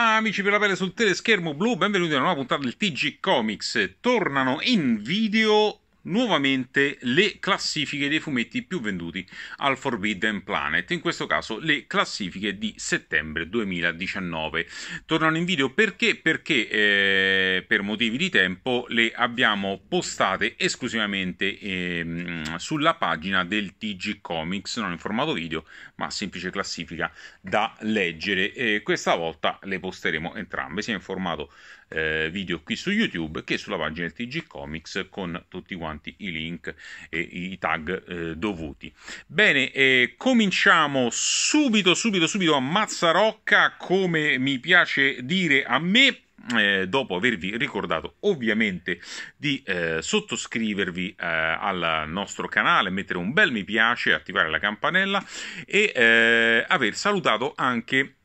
Amici per la pelle sul teleschermo blu, benvenuti a una nuova puntata del TG Comics. Tornano in video nuovamente le classifiche dei fumetti più venduti al Forbidden Planet, in questo caso le classifiche di settembre 2019. Tornano in video perché? Perché eh, per motivi di tempo le abbiamo postate esclusivamente eh, sulla pagina del TG Comics, non in formato video, ma semplice classifica da leggere. E questa volta le posteremo entrambe, sia in formato eh, video qui su YouTube che sulla pagina del TG Comics con tutti quanti i link e i tag eh, dovuti. Bene, eh, cominciamo subito, subito, subito a Mazzarocca, come mi piace dire a me. Eh, dopo avervi ricordato ovviamente di eh, sottoscrivervi eh, al nostro canale, mettere un bel mi piace, attivare la campanella e eh, aver salutato anche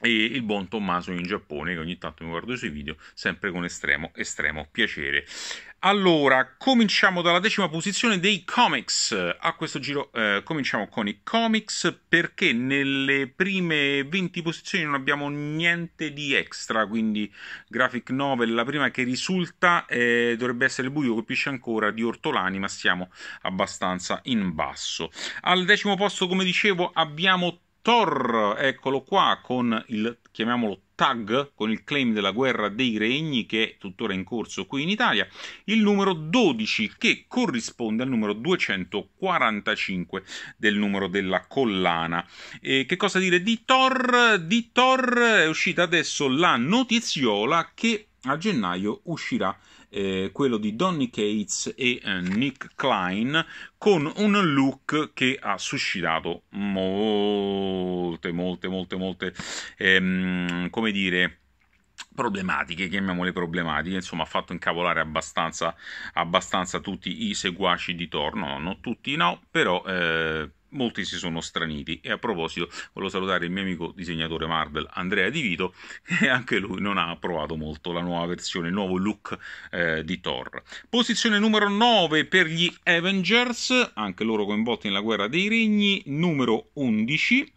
e il buon Tommaso in Giappone che ogni tanto mi guardo i suoi video sempre con estremo estremo piacere allora cominciamo dalla decima posizione dei comics a questo giro eh, cominciamo con i comics perché nelle prime 20 posizioni non abbiamo niente di extra quindi graphic novel la prima che risulta eh, dovrebbe essere il buio colpisce ancora di Ortolani ma siamo abbastanza in basso al decimo posto come dicevo abbiamo Thor, eccolo qua, con il, chiamiamolo tag, con il claim della guerra dei regni che è tuttora in corso qui in Italia, il numero 12 che corrisponde al numero 245 del numero della collana. E che cosa dire di Thor? Di Thor è uscita adesso la notiziola che a gennaio uscirà eh, quello di Donny Cates e eh, Nick Klein con un look che ha suscitato molte, molte, molte, molte, ehm, come dire, problematiche, chiamiamole problematiche, insomma ha fatto incavolare abbastanza, abbastanza tutti i seguaci di Thor, no, non tutti no, però eh, molti si sono straniti. E a proposito, voglio salutare il mio amico disegnatore Marvel Andrea Di Vito, che anche lui non ha approvato molto la nuova versione, il nuovo look eh, di Thor. Posizione numero 9 per gli Avengers, anche loro coinvolti nella guerra dei regni, numero 11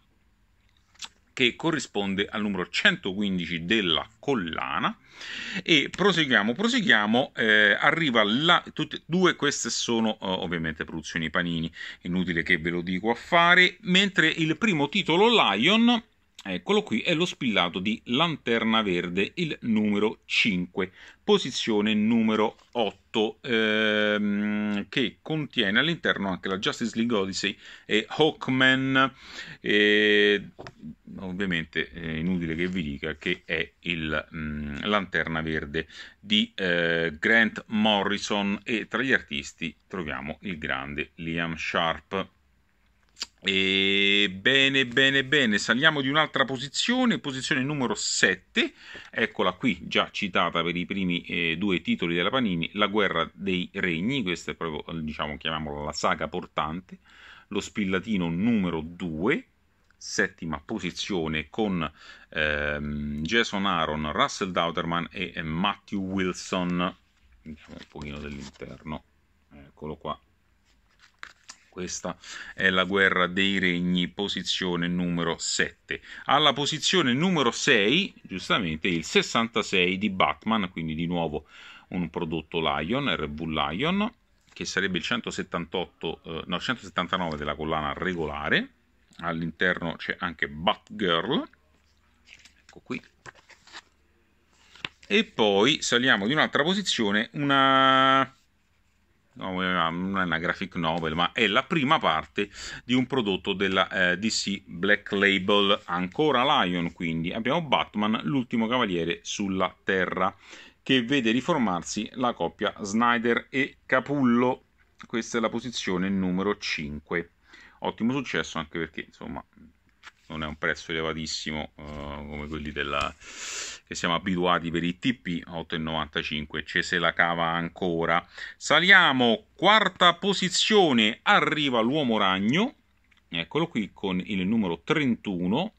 che corrisponde al numero 115 della collana e proseguiamo proseguiamo eh, arriva la tutte due queste sono uh, ovviamente produzioni panini inutile che ve lo dico a fare mentre il primo titolo Lion Eccolo qui, è lo spillato di Lanterna Verde, il numero 5, posizione numero 8, ehm, che contiene all'interno anche la Justice League Odyssey e Hawkman, e, ovviamente è inutile che vi dica che è il mh, mm, Lanterna Verde di eh, Grant Morrison e tra gli artisti troviamo il grande Liam Sharp. E bene, bene, bene, saliamo di un'altra posizione, posizione numero 7, eccola qui, già citata per i primi eh, due titoli della Panini, La guerra dei regni, questa è proprio, eh, diciamo, chiamiamola la saga portante, lo spillatino numero 2, settima posizione con ehm, Jason Aaron, Russell Dauterman e, e Matthew Wilson, vediamo un pochino dell'interno, eccolo qua, questa è la guerra dei regni, posizione numero 7. Alla posizione numero 6, giustamente, il 66 di Batman, quindi di nuovo un prodotto Lion, RV Lion, che sarebbe il 178, eh, no, 179 della collana regolare. All'interno c'è anche Batgirl. Ecco qui. E poi saliamo di un'altra posizione, una non è una graphic novel, ma è la prima parte di un prodotto della eh, DC Black Label, ancora Lion quindi. Abbiamo Batman, l'ultimo cavaliere sulla Terra, che vede riformarsi la coppia Snyder e Capullo. Questa è la posizione numero 5. Ottimo successo anche perché, insomma, non è un prezzo elevatissimo uh, come quelli della... che siamo abituati per i TP a 8,95 ce se la cava ancora saliamo quarta posizione arriva l'uomo ragno eccolo qui con il numero 31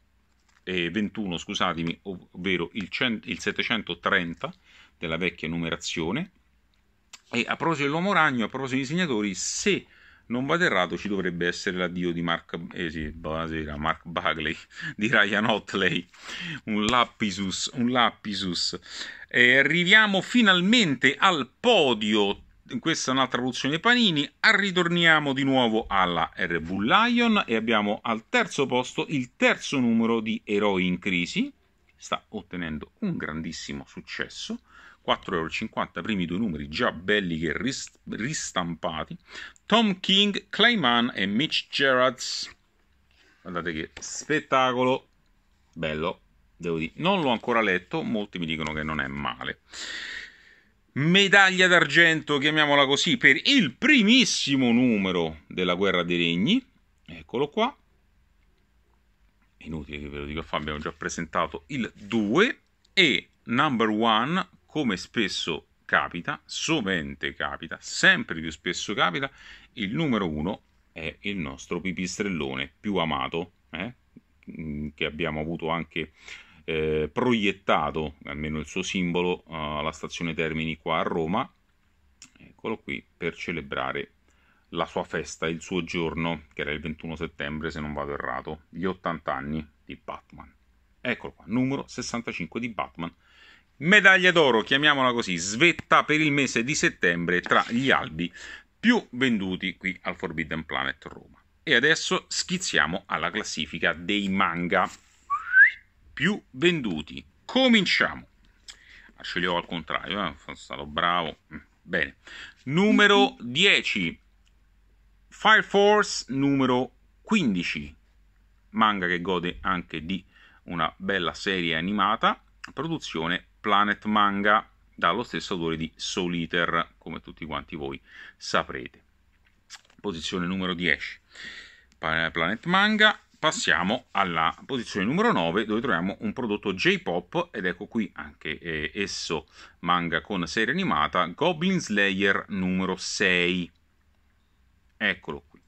e eh, 21 scusatemi ovvero il, cent- il 730 della vecchia numerazione e a proposito dell'uomo ragno a proposito dei disegnatori se non vado errato, ci dovrebbe essere l'addio di Mark, eh sì, buonasera, Mark Bagley, di Ryan Hotley, un lapisus, un lapisus. E eh, arriviamo finalmente al podio, questa è un'altra produzione Panini, ritorniamo di nuovo alla RV Lion e abbiamo al terzo posto il terzo numero di Eroi in Crisi, sta ottenendo un grandissimo successo. 4,50€ primi due numeri già belli che rist- ristampati. Tom King, Clayman e Mitch Gerrards. Guardate che spettacolo bello, devo dire. Non l'ho ancora letto, molti mi dicono che non è male. Medaglia d'argento, chiamiamola così, per il primissimo numero della Guerra dei Regni. Eccolo qua inutile che ve lo dico fa, abbiamo già presentato il 2 e number one, come spesso capita, sovente capita, sempre più spesso capita, il numero 1 è il nostro pipistrellone più amato, eh? Mm, che abbiamo avuto anche eh, proiettato, almeno il suo simbolo, eh, alla stazione Termini qua a Roma, eccolo qui, per celebrare la sua festa, il suo giorno, che era il 21 settembre se non vado errato, gli 80 anni di Batman. Eccolo qua, numero 65 di Batman. Medaglia d'oro, chiamiamola così, svetta per il mese di settembre tra gli albi più venduti qui al Forbidden Planet Roma. E adesso schizziamo alla classifica dei manga più venduti. Cominciamo. Ah, sceglievo al contrario, eh? sono stato bravo. Mm, bene. Numero 10, Fire Force numero 15, manga che gode anche di una bella serie animata, produzione Planet Manga, dallo stesso autore di Soul Eater, come tutti quanti voi saprete. Posizione numero 10, Planet Manga. Passiamo alla posizione numero 9 dove troviamo un prodotto J-pop ed ecco qui anche eh, esso manga con serie animata Goblin Slayer numero 6 eccolo qui.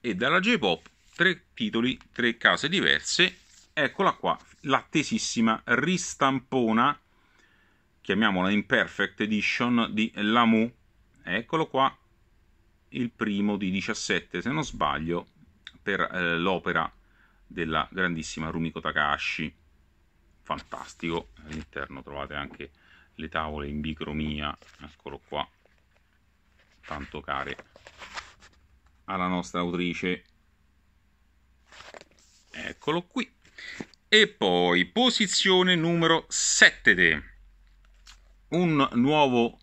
E dalla J-Pop tre titoli, tre case diverse, eccola qua, l'attesissima ristampona, chiamiamola Imperfect Edition di Lamu, eccolo qua, il primo di 17 se non sbaglio, per eh, l'opera della grandissima Rumiko Takashi, fantastico, all'interno trovate anche le tavole in bicromia, eccolo qua, tanto care alla nostra autrice. Eccolo qui. E poi posizione numero 7, un nuovo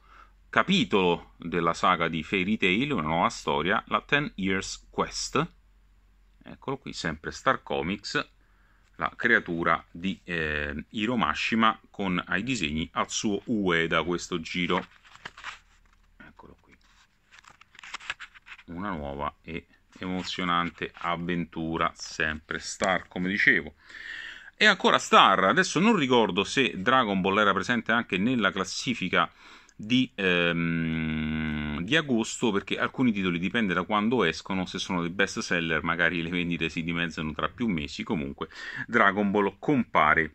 capitolo della saga di Fairy Tail, una nuova storia, la Ten Years Quest. Eccolo qui, sempre Star Comics, la creatura di eh, Hiromashima con ai disegni Atsuo Ueda questo giro. una nuova e emozionante avventura, sempre Star, come dicevo. E ancora Star, adesso non ricordo se Dragon Ball era presente anche nella classifica di, ehm, di, agosto perché alcuni titoli dipende da quando escono, se sono dei best seller magari le vendite si dimezzano tra più mesi, comunque Dragon Ball compare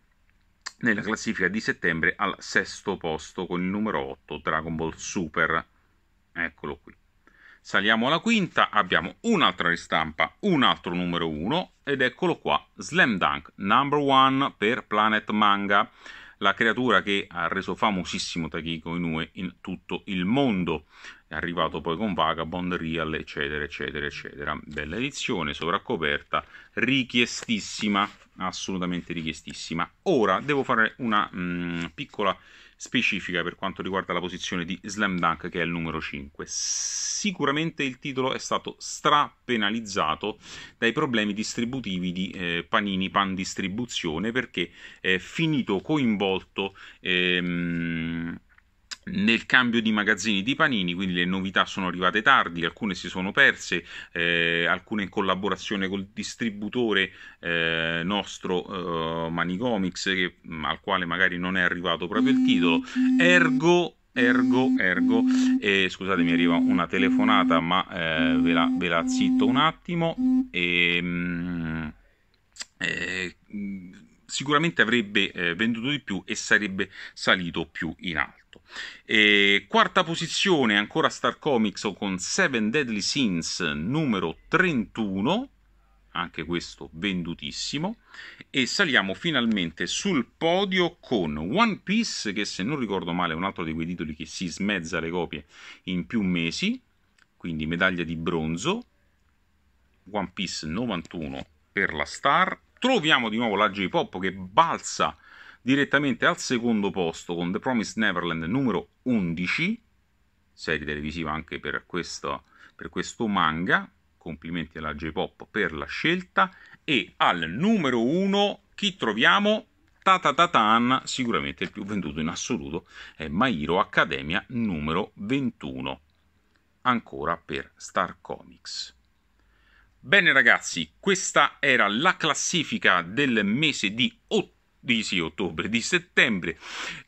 nella classifica di settembre al sesto posto con il numero 8 Dragon Ball Super, eccolo qui. Saliamo alla quinta, abbiamo un'altra ristampa, un altro numero 1 ed eccolo qua, Slam Dunk, number one per Planet Manga, la creatura che ha reso famosissimo Takiko Inoue in tutto il mondo. È arrivato poi con Vagabond, Real, eccetera, eccetera, eccetera. Bella edizione, sovraccoperta, richiestissima, assolutamente richiestissima. Ora devo fare una mh, mm, piccola specifica per quanto riguarda la posizione di Slam Dunk che è il numero 5. Sicuramente il titolo è stato strapenalizzato dai problemi distributivi di eh, Panini Pan Distribuzione perché è finito coinvolto ehm, nel cambio di magazzini di Panini, quindi le novità sono arrivate tardi, alcune si sono perse, eh, alcune in collaborazione col distributore eh, nostro eh, Manicomics, che, mm, al quale magari non è arrivato proprio il titolo. Ergo ergo, ergo, eh, scusate mi arriva una telefonata ma eh, ve, la, ve, la, zitto un attimo e, ehm, eh, mm, sicuramente avrebbe eh, venduto di più e sarebbe salito più in alto. E quarta posizione, ancora Star Comics con Seven Deadly Sins numero 31, anche questo vendutissimo, e saliamo finalmente sul podio con One Piece, che se non ricordo male è un altro di quei titoli che si smezza le copie in più mesi, quindi medaglia di bronzo, One Piece 91 per la Star, troviamo di nuovo la J-Pop che balza direttamente al secondo posto con The Promised Neverland numero 11, serie televisiva anche per questo, per questo manga, complimenti alla J-Pop per la scelta, e al numero 1 chi troviamo? Tatatatan, sicuramente il più venduto in assoluto, è My Academia numero 21, ancora per Star Comics. Bene ragazzi, questa era la classifica del mese di ottobre di sì, ottobre, di settembre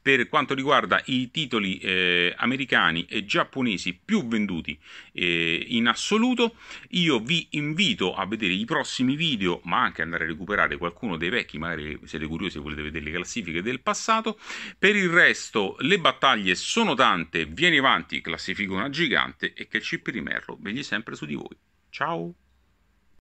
per quanto riguarda i titoli eh, americani e giapponesi più venduti eh, in assoluto. Io vi invito a vedere i prossimi video, ma anche andare a recuperare qualcuno dei vecchi, magari siete curiosi e volete vedere le classifiche del passato. Per il resto le battaglie sono tante, vieni avanti, classifica una gigante e che il Cipri merlo vegli sempre su di voi. Ciao!